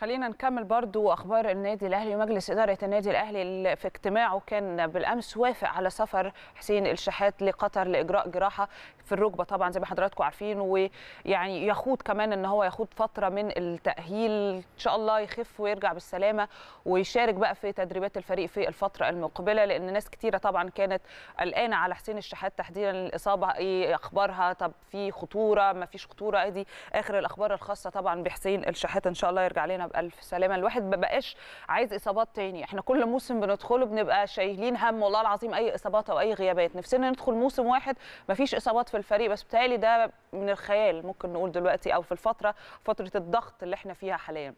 خلينا نكمل برضو اخبار النادي الاهلي ومجلس اداره النادي الاهلي في اجتماعه كان بالامس وافق على سفر حسين الشحات لقطر لاجراء جراحه في الركبه طبعا زي ما حضراتكم عارفين ويعني يخوض كمان ان هو يخوض فتره من التاهيل ان شاء الله يخف ويرجع بالسلامه ويشارك بقى في تدريبات الفريق في الفتره المقبله لان ناس كتيره طبعا كانت قلقانه على حسين الشحات تحديدا الاصابه ايه اخبارها طب في خطوره ما فيش خطوره ادي اخر الاخبار الخاصه طبعا بحسين الشحات ان شاء الله يرجع لنا بألف سلامه الواحد ما بقاش عايز اصابات تاني احنا كل موسم بندخله بنبقى شايلين هم والله العظيم اي اصابات او اي غيابات نفسنا ندخل موسم واحد ما فيش اصابات في الفريق بس بتهيألي ده من الخيال ممكن نقول دلوقتي او في الفتره فتره الضغط اللي احنا فيها حاليا